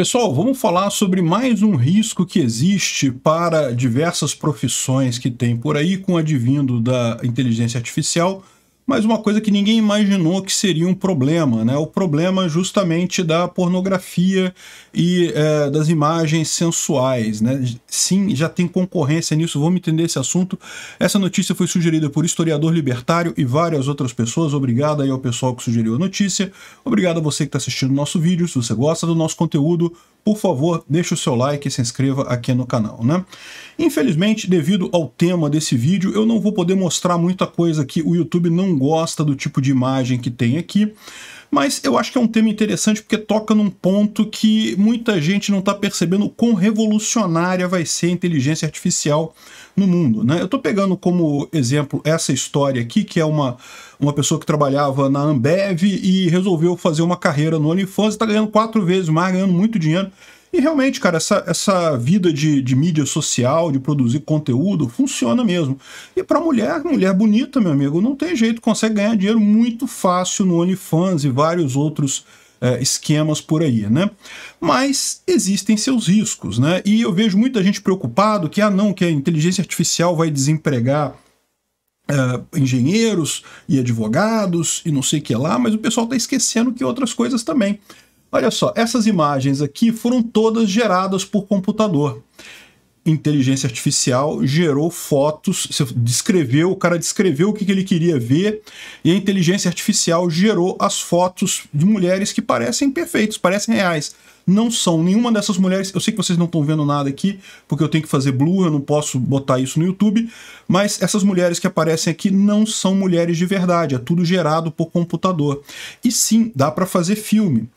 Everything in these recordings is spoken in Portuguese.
Pessoal, vamos falar sobre mais um risco que existe para diversas profissões que tem por aí com advindo da inteligência artificial, mas uma coisa que ninguém imaginou que seria um problema, né? O problema justamente da pornografia e é, das imagens sensuais, né? Sim, já tem concorrência nisso, vamos entender esse assunto. Essa notícia foi sugerida por historiador libertário e várias outras pessoas. Obrigado aí ao pessoal que sugeriu a notícia. Obrigado a você que está assistindo o nosso vídeo. Se você gosta do nosso conteúdo, por favor, deixe o seu like e se inscreva aqui no canal, né? Infelizmente, devido ao tema desse vídeo, eu não vou poder mostrar muita coisa que o YouTube não gosta do tipo de imagem que tem aqui, mas eu acho que é um tema interessante porque toca num ponto que muita gente não está percebendo o quão revolucionária vai ser a inteligência artificial no mundo. Né? Eu estou pegando como exemplo essa história aqui, que é uma, uma pessoa que trabalhava na Ambev e resolveu fazer uma carreira no OnlyFans e está ganhando quatro vezes mais, ganhando muito dinheiro e realmente, cara, essa, essa vida de, de mídia social, de produzir conteúdo, funciona mesmo. E para mulher, mulher bonita, meu amigo, não tem jeito, consegue ganhar dinheiro muito fácil no OnlyFans e vários outros é, esquemas por aí, né? Mas existem seus riscos, né? E eu vejo muita gente preocupado que, ah, não, que a inteligência artificial vai desempregar Uh, engenheiros e advogados e não sei o que lá, mas o pessoal está esquecendo que outras coisas também. Olha só, essas imagens aqui foram todas geradas por computador. Inteligência artificial gerou fotos, descreveu, o cara descreveu o que, que ele queria ver, e a inteligência artificial gerou as fotos de mulheres que parecem perfeitas, parecem reais não são nenhuma dessas mulheres. Eu sei que vocês não estão vendo nada aqui, porque eu tenho que fazer blur, eu não posso botar isso no YouTube, mas essas mulheres que aparecem aqui não são mulheres de verdade, é tudo gerado por computador. E sim, dá para fazer filme.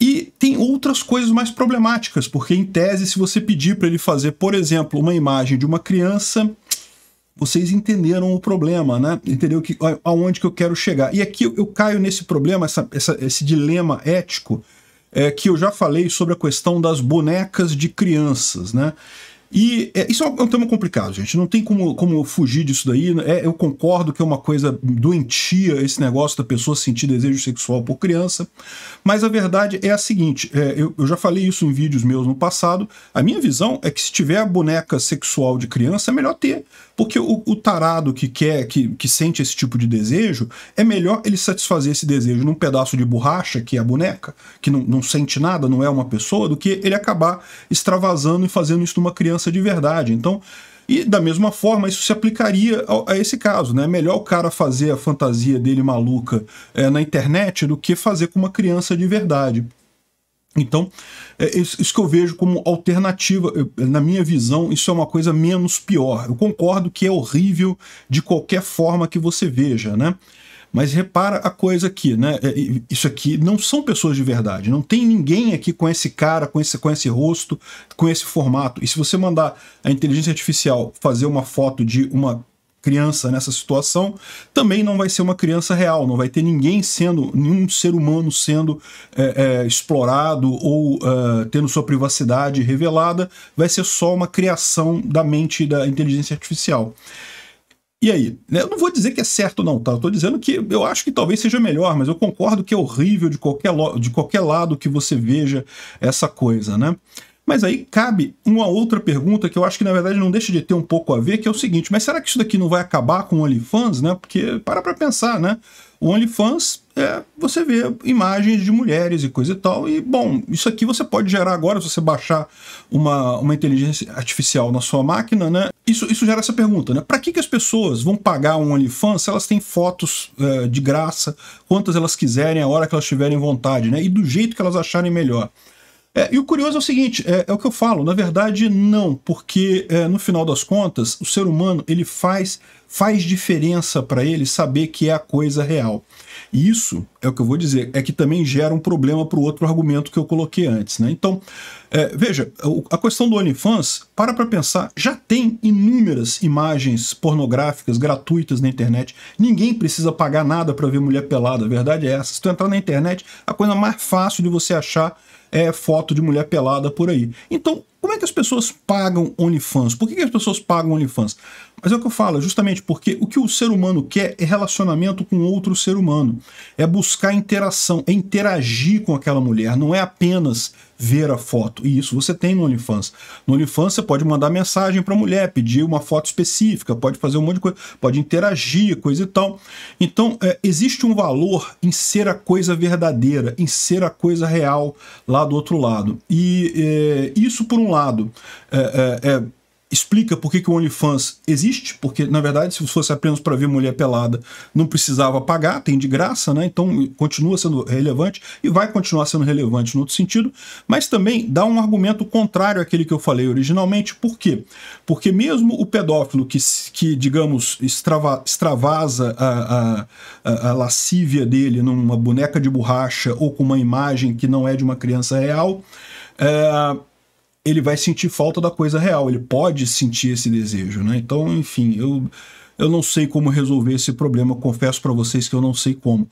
E tem outras coisas mais problemáticas, porque em tese, se você pedir para ele fazer, por exemplo, uma imagem de uma criança, vocês entenderam o problema, né? Entendeu que, aonde que eu quero chegar. E aqui eu caio nesse problema, essa, essa, esse dilema ético, é, que eu já falei sobre a questão das bonecas de crianças, né? E é, isso é, é um tema complicado, gente. Não tem como, como fugir disso daí. Né? É, eu concordo que é uma coisa doentia esse negócio da pessoa sentir desejo sexual por criança. Mas a verdade é a seguinte: é, eu, eu já falei isso em vídeos meus no passado. A minha visão é que se tiver a boneca sexual de criança, é melhor ter. Porque o, o tarado que quer, que, que sente esse tipo de desejo, é melhor ele satisfazer esse desejo num pedaço de borracha, que é a boneca, que não, não sente nada, não é uma pessoa, do que ele acabar extravasando e fazendo isso numa criança de verdade. Então, e da mesma forma, isso se aplicaria a, a esse caso, né? É melhor o cara fazer a fantasia dele maluca é, na internet do que fazer com uma criança de verdade. Então, é isso que eu vejo como alternativa, na minha visão, isso é uma coisa menos pior. Eu concordo que é horrível de qualquer forma que você veja, né? Mas repara a coisa aqui, né? É, isso aqui não são pessoas de verdade. Não tem ninguém aqui com esse cara, com esse, com esse rosto, com esse formato. E se você mandar a inteligência artificial fazer uma foto de uma criança nessa situação, também não vai ser uma criança real, não vai ter ninguém sendo, nenhum ser humano sendo é, é, explorado ou é, tendo sua privacidade revelada, vai ser só uma criação da mente da inteligência artificial. E aí? Né, eu não vou dizer que é certo, não, tá? Eu tô dizendo que eu acho que talvez seja melhor, mas eu concordo que é horrível de qualquer, de qualquer lado que você veja essa coisa, né? Mas aí cabe uma outra pergunta que eu acho que na verdade não deixa de ter um pouco a ver, que é o seguinte: mas será que isso daqui não vai acabar com o OnlyFans, né? Porque para pra pensar, né? O OnlyFans é, você vê imagens de mulheres e coisa e tal. E, bom, isso aqui você pode gerar agora, se você baixar uma, uma inteligência artificial na sua máquina, né? Isso, isso gera essa pergunta, né? Para que, que as pessoas vão pagar um OnlyFans se elas têm fotos é, de graça, quantas elas quiserem, a hora que elas tiverem vontade, né? E do jeito que elas acharem melhor. É, e o curioso é o seguinte, é, é, o que eu falo, na verdade não, porque é, no final das contas o ser humano ele faz, faz diferença para ele saber que é a coisa real. Isso é o que eu vou dizer, é que também gera um problema para o outro argumento que eu coloquei antes. Né? Então, é, veja, a questão do OnlyFans, para para pensar, já tem inúmeras imagens pornográficas gratuitas na internet. Ninguém precisa pagar nada para ver mulher pelada, a verdade é essa. Se tu entrar na internet, a coisa mais fácil de você achar é, foto de mulher pelada por aí. Então, como é que as pessoas pagam OnlyFans? Por que, que as pessoas pagam OnlyFans? Mas é o que eu falo, justamente porque o que o ser humano quer é relacionamento com outro ser humano. É buscar interação, é interagir com aquela mulher, não é apenas ver a foto. E isso você tem no OnlyFans. No OnlyFans você pode mandar mensagem para a mulher, pedir uma foto específica, pode fazer um monte de coisa, pode interagir, coisa e tal. Então, é, existe um valor em ser a coisa verdadeira, em ser a coisa real lá do outro lado. E é, isso, por um lado, é, é, é explica por que, que o OnlyFans existe, porque na verdade, se fosse apenas para ver mulher pelada, não precisava pagar, tem de graça, né? Então continua sendo relevante e vai continuar sendo relevante no outro sentido, mas também dá um argumento contrário àquele que eu falei originalmente. Por quê? Porque mesmo o pedófilo que, que digamos, extrava, extravasa a, a, a lascívia dele numa boneca de borracha ou com uma imagem que não é de uma criança real, é, ele vai sentir falta da coisa real, ele pode sentir esse desejo, né? Então, enfim, eu, eu não sei como resolver esse problema, confesso para vocês que eu não sei como.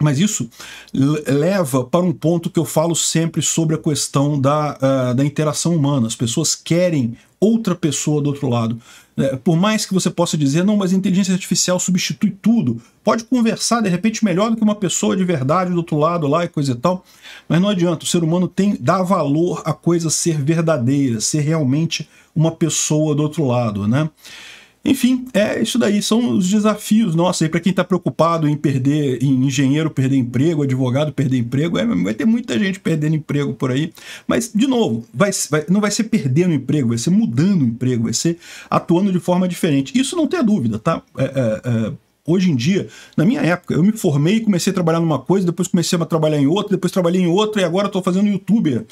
Mas isso leva para um ponto que eu falo sempre sobre a questão da, uh, da interação humana. As pessoas querem outra pessoa do outro lado. É, por mais que você possa dizer, não, mas a inteligência artificial substitui tudo. Pode conversar, de repente, melhor do que uma pessoa de verdade do outro lado lá e coisa e tal. Mas não adianta, o ser humano tem dá valor à coisa ser verdadeira, ser realmente uma pessoa do outro lado, né? Enfim, é isso daí, são os desafios nossos aí para quem está preocupado em perder, em engenheiro perder emprego, advogado perder emprego, é, vai ter muita gente perdendo emprego por aí. Mas, de novo, vai, vai, não vai ser perdendo emprego, vai ser mudando o emprego, vai ser atuando de forma diferente. Isso não tem dúvida, tá? É, é, é, hoje em dia, na minha época, eu me formei, comecei a trabalhar numa coisa, depois comecei a trabalhar em outra, depois trabalhei em outra e agora estou fazendo youtuber.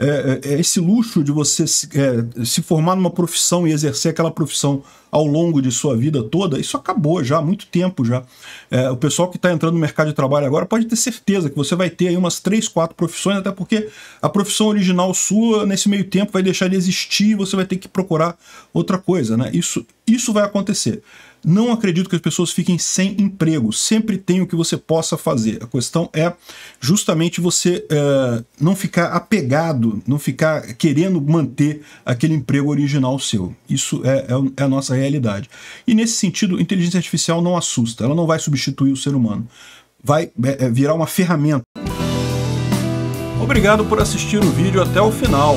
É, é, é esse luxo de você se, é, se, formar numa profissão e exercer aquela profissão ao longo de sua vida toda, isso acabou já há muito tempo já. É, o pessoal que está entrando no mercado de trabalho agora pode ter certeza que você vai ter aí umas três, quatro profissões, até porque a profissão original sua, nesse meio tempo, vai deixar de existir e você vai ter que procurar outra coisa, né? Isso, isso vai acontecer. Não acredito que as pessoas fiquem sem emprego. Sempre tem o que você possa fazer. A questão é justamente você é, não ficar apegado, não ficar querendo manter aquele emprego original seu. Isso é, é, é a nossa realidade. E nesse sentido, inteligência artificial não assusta. Ela não vai substituir o ser humano. Vai eh, eh, virar uma ferramenta. Obrigado por assistir o vídeo até o final.